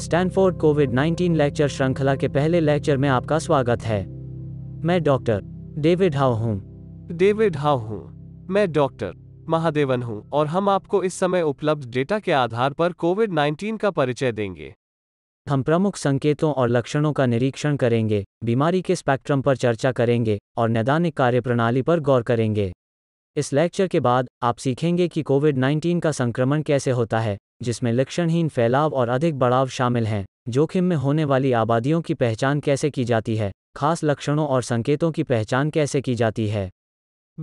Stanford Covid 19 lecture श्रृंखला के पहले लेक्चर में आपका स्वागत है मैं डॉक्टर डेविड हाउ हूँ डेविड हाउ हूँ मैं डॉक्टर महादेवन हूँ और हम आपको इस समय उपलब्ध डेटा के आधार पर कोविड 19 का परिचय देंगे हम प्रमुख संकेतों और लक्षणों का निरीक्षण करेंगे बीमारी के स्पेक्ट्रम पर चर्चा करेंगे और नैदानिक कार्यप्रणाली पर गौर करेंगे इस लेक्चर के बाद आप सीखेंगे कि कोविड 19 का संक्रमण कैसे होता है जिसमें लक्षणहीन फैलाव और अधिक बढ़ाव शामिल हैं जोखिम में होने वाली आबादियों की पहचान कैसे की जाती है खास लक्षणों और संकेतों की पहचान कैसे की जाती है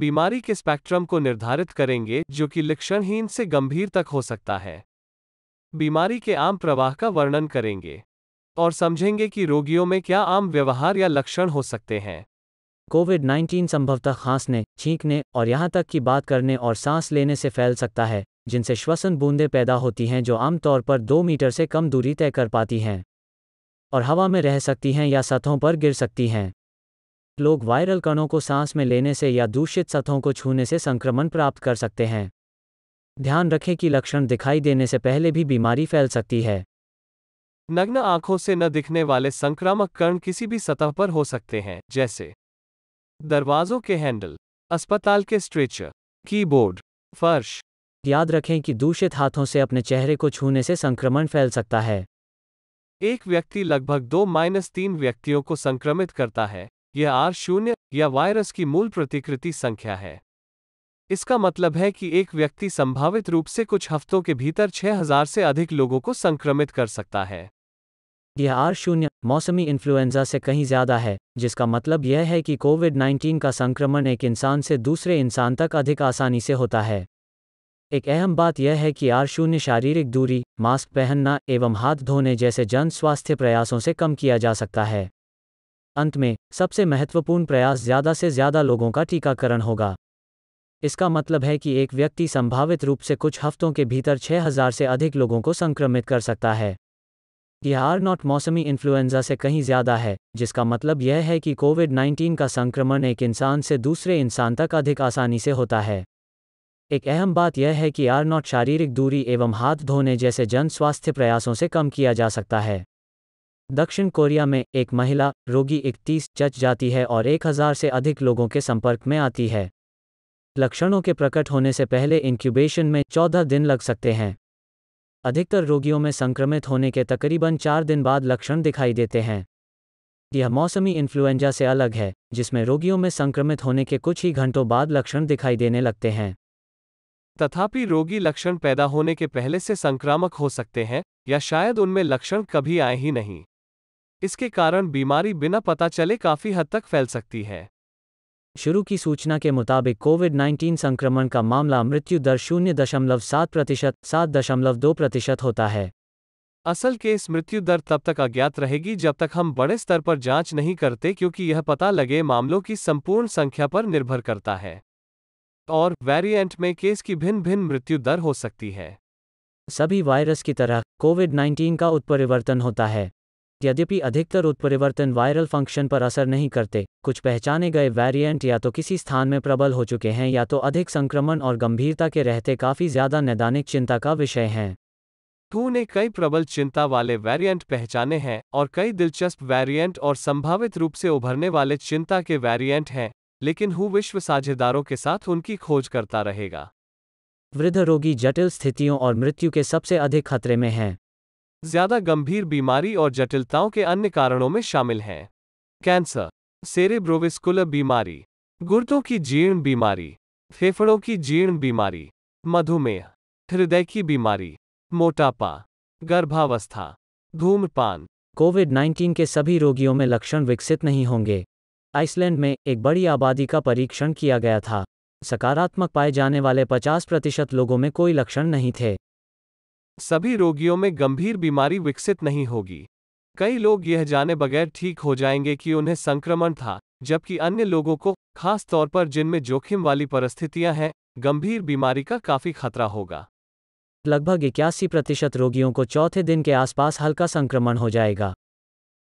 बीमारी के स्पेक्ट्रम को निर्धारित करेंगे जो कि लक्षणहीन से गंभीर तक हो सकता है बीमारी के आम प्रवाह का वर्णन करेंगे और समझेंगे कि रोगियों में क्या आम व्यवहार या लक्षण हो सकते हैं कोविड 19 संभवतः खांसने छींकने और यहाँ तक कि बात करने और सांस लेने से फैल सकता है जिनसे श्वसन बूंदें पैदा होती हैं जो आमतौर पर दो मीटर से कम दूरी तय कर पाती हैं और हवा में रह सकती हैं या सतहों पर गिर सकती हैं लोग वायरल कणों को सांस में लेने से या दूषित सतहों को छूने से संक्रमण प्राप्त कर सकते हैं ध्यान रखें कि लक्षण दिखाई देने से पहले भी बीमारी फैल सकती है नग्न आंखों से न दिखने वाले संक्रामक कण किसी भी सतह पर हो सकते हैं जैसे दरवाजों के हैंडल अस्पताल के स्ट्रेचर कीबोर्ड फर्श याद रखें कि दूषित हाथों से अपने चेहरे को छूने से संक्रमण फैल सकता है एक व्यक्ति लगभग दो माइनस तीन व्यक्तियों को संक्रमित करता है यह आर शून्य या वायरस की मूल प्रतिकृति संख्या है इसका मतलब है कि एक व्यक्ति संभावित रूप से कुछ हफ्तों के भीतर 6000 से अधिक लोगों को संक्रमित कर सकता है यह आर शून्य मौसमी इन्फ्लुएंजा से कहीं ज्यादा है जिसका मतलब यह है कि कोविड 19 का संक्रमण एक इंसान से दूसरे इंसान तक अधिक आसानी से होता है एक अहम बात यह है कि आर शून्य शारीरिक दूरी मास्क पहनना एवं हाथ धोने जैसे जन स्वास्थ्य प्रयासों से कम किया जा सकता है अंत में सबसे महत्वपूर्ण प्रयास ज्यादा से ज्यादा लोगों का टीकाकरण होगा इसका मतलब है कि एक व्यक्ति संभावित रूप से कुछ हफ्तों के भीतर 6000 से अधिक लोगों को संक्रमित कर सकता है यह आर नॉट मौसमी इन्फ्लुएंजा से कहीं ज्यादा है जिसका मतलब यह है कि कोविड 19 का संक्रमण एक इंसान से दूसरे इंसान तक अधिक आसानी से होता है एक अहम बात यह है कि आर नॉट शारीरिक दूरी एवं हाथ धोने जैसे जन स्वास्थ्य प्रयासों से कम किया जा सकता है दक्षिण कोरिया में एक महिला रोगी इकतीस जच जाती है और एक हजार से अधिक लोगों के संपर्क में आती है लक्षणों के प्रकट होने से पहले इंक्यूबेशन में चौदह दिन लग सकते हैं अधिकतर रोगियों में संक्रमित होने के तकरीबन चार दिन बाद लक्षण दिखाई देते हैं यह मौसमी इन्फ्लुएंजा से अलग है जिसमें रोगियों में संक्रमित होने के कुछ ही घंटों बाद लक्षण दिखाई देने लगते हैं तथापि रोगी लक्षण पैदा होने के पहले से संक्रामक हो सकते हैं या शायद उनमें लक्षण कभी आए ही नहीं इसके कारण बीमारी बिना पता चले काफी हद तक फैल सकती है शुरू की सूचना के मुताबिक कोविड 19 संक्रमण का मामला मृत्यु दर शून्य दशमलव सात प्रतिशत सात दशमलव दो प्रतिशत होता है असल केस मृत्यु दर तब तक अज्ञात रहेगी जब तक हम बड़े स्तर पर जांच नहीं करते क्योंकि यह पता लगे मामलों की संपूर्ण संख्या पर निर्भर करता है और वेरिएंट में केस की भिन्न भिन्न मृत्यु दर हो सकती है सभी वायरस की तरह कोविड 19 का उत्परिवर्तन होता है यद्यपि अधिकतर उत्परिवर्तन वायरल फंक्शन पर असर नहीं करते कुछ पहचाने गए वेरिएंट या तो किसी स्थान में प्रबल हो चुके हैं या तो अधिक संक्रमण और गंभीरता के रहते काफ़ी ज़्यादा नैदानिक चिंता का विषय हैं हू ने कई प्रबल चिंता वाले वेरिएंट पहचाने हैं और कई दिलचस्प वेरिएंट और संभावित रूप से उभरने वाले चिंता के वेरिएंट हैं लेकिन हु विश्व साझेदारों के साथ उनकी खोज करता रहेगा वृद्ध रोगी जटिल स्थितियों और मृत्यु के सबसे अधिक खतरे में हैं ज्यादा गंभीर बीमारी और जटिलताओं के अन्य कारणों में शामिल हैं कैंसर सेरेब्रोविस्कुलर बीमारी गुर्दों की जीर्ण बीमारी फेफड़ों की जीर्ण बीमारी मधुमेह हृदय की बीमारी मोटापा गर्भावस्था धूमपान कोविड 19 के सभी रोगियों में लक्षण विकसित नहीं होंगे आइसलैंड में एक बड़ी आबादी का परीक्षण किया गया था सकारात्मक पाए जाने वाले 50 प्रतिशत लोगों में कोई लक्षण नहीं थे सभी रोगियों में गंभीर बीमारी विकसित नहीं होगी कई लोग यह जाने बगैर ठीक हो जाएंगे कि उन्हें संक्रमण था जबकि अन्य लोगों को खास तौर पर जिनमें जोखिम वाली परिस्थितियां हैं गंभीर बीमारी का काफी खतरा होगा लगभग इक्यासी प्रतिशत रोगियों को चौथे दिन के आसपास हल्का संक्रमण हो जाएगा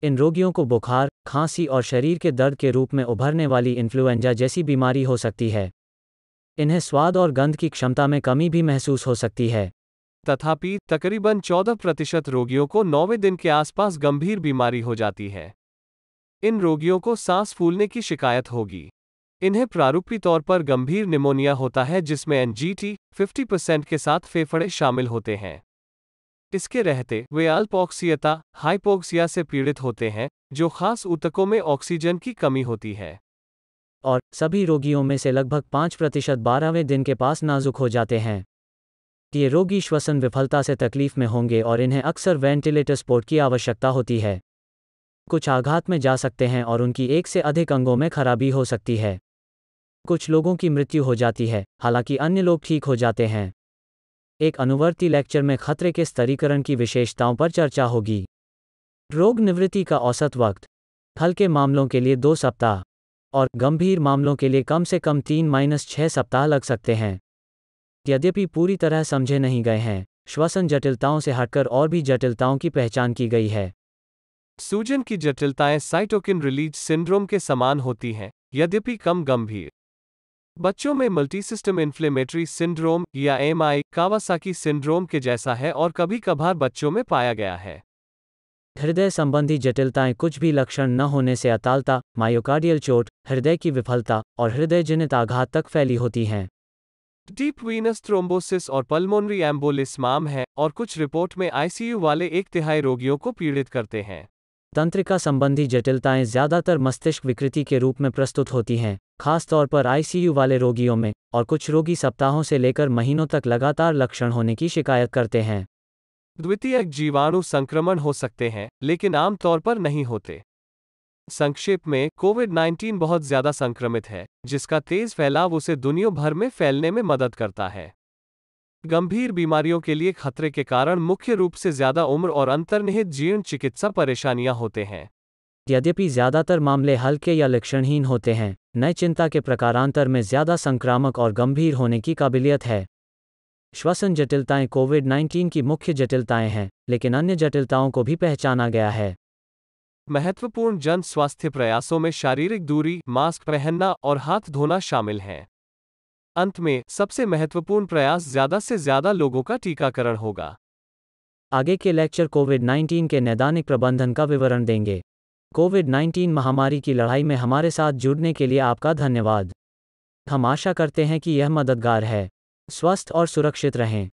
इन रोगियों को बुखार खांसी और शरीर के दर्द के रूप में उभरने वाली इन्फ्लुएंजा जैसी बीमारी हो सकती है इन्हें स्वाद और गंध की क्षमता में कमी भी महसूस हो सकती है तथापि तकरीबन 14 प्रतिशत रोगियों को नौवे दिन के आसपास गंभीर बीमारी हो जाती है इन रोगियों को सांस फूलने की शिकायत होगी इन्हें प्रारूपी तौर पर गंभीर निमोनिया होता है जिसमें एनजीटी 50% के साथ फेफड़े शामिल होते हैं इसके रहते वे अल्पोक्सियता हाइपोक्सिया से पीड़ित होते हैं जो खास ऊतकों में ऑक्सीजन की कमी होती है और सभी रोगियों में से लगभग पाँच प्रतिशत बारहवें दिन के पास नाजुक हो जाते हैं ये रोगी श्वसन विफलता से तकलीफ में होंगे और इन्हें अक्सर वेंटिलेटर स्पोर्ट की आवश्यकता होती है कुछ आघात में जा सकते हैं और उनकी एक से अधिक अंगों में खराबी हो सकती है कुछ लोगों की मृत्यु हो जाती है हालांकि अन्य लोग ठीक हो जाते हैं एक अनुवर्ती लेक्चर में खतरे के स्तरीकरण की विशेषताओं पर चर्चा होगी रोग निवृत्ति का औसत वक्त हल्के मामलों के लिए दो सप्ताह और गंभीर मामलों के लिए कम से कम तीन माइनस छः सप्ताह लग सकते हैं यद्यपि पूरी तरह समझे नहीं गए हैं श्वसन जटिलताओं से हटकर और भी जटिलताओं की पहचान की गई है सूजन की जटिलताएं साइटोकिन रिलीज सिंड्रोम के समान होती हैं यद्यपि कम गंभीर बच्चों में मल्टी सिस्टम इन्फ्लेमेटरी सिंड्रोम या एम कावासाकी सिंड्रोम के जैसा है और कभी कभार बच्चों में पाया गया है हृदय संबंधी जटिलताएं कुछ भी लक्षण न होने से अतालता मायोकार्डियल चोट हृदय की विफलता और हृदय जनित आघात तक फैली होती हैं डीप वीनस थ्रोम्बोसिस और पल्मोनरी एम्बोलिस माम है और कुछ रिपोर्ट में आईसीयू वाले एक तिहाई रोगियों को पीड़ित करते हैं तंत्रिका संबंधी जटिलताएं ज्यादातर मस्तिष्क विकृति के रूप में प्रस्तुत होती हैं खासतौर पर आईसीयू वाले रोगियों में और कुछ रोगी सप्ताहों से लेकर महीनों तक लगातार लक्षण होने की शिकायत करते हैं द्वितीयक जीवाणु संक्रमण हो सकते हैं लेकिन आमतौर पर नहीं होते संक्षेप में कोविड 19 बहुत ज्यादा संक्रमित है जिसका तेज फैलाव उसे दुनिया भर में फैलने में मदद करता है गंभीर बीमारियों के लिए खतरे के कारण मुख्य रूप से ज्यादा उम्र और अंतर्निहित जीर्ण चिकित्सा परेशानियां होते हैं यद्यपि ज्यादातर मामले हल्के या लक्षणहीन होते हैं नए चिंता के प्रकारांतर में ज्यादा संक्रामक और गंभीर होने की काबिलियत है श्वसन जटिलताएं कोविड 19 की मुख्य जटिलताएं हैं लेकिन अन्य जटिलताओं को भी पहचाना गया है महत्वपूर्ण जन स्वास्थ्य प्रयासों में शारीरिक दूरी मास्क पहनना और हाथ धोना शामिल हैं अंत में सबसे महत्वपूर्ण प्रयास ज्यादा से ज्यादा लोगों का टीकाकरण होगा आगे के लेक्चर कोविड 19 के नैदानिक प्रबंधन का विवरण देंगे कोविड 19 महामारी की लड़ाई में हमारे साथ जुड़ने के लिए आपका धन्यवाद हम आशा करते हैं कि यह मददगार है स्वस्थ और सुरक्षित रहें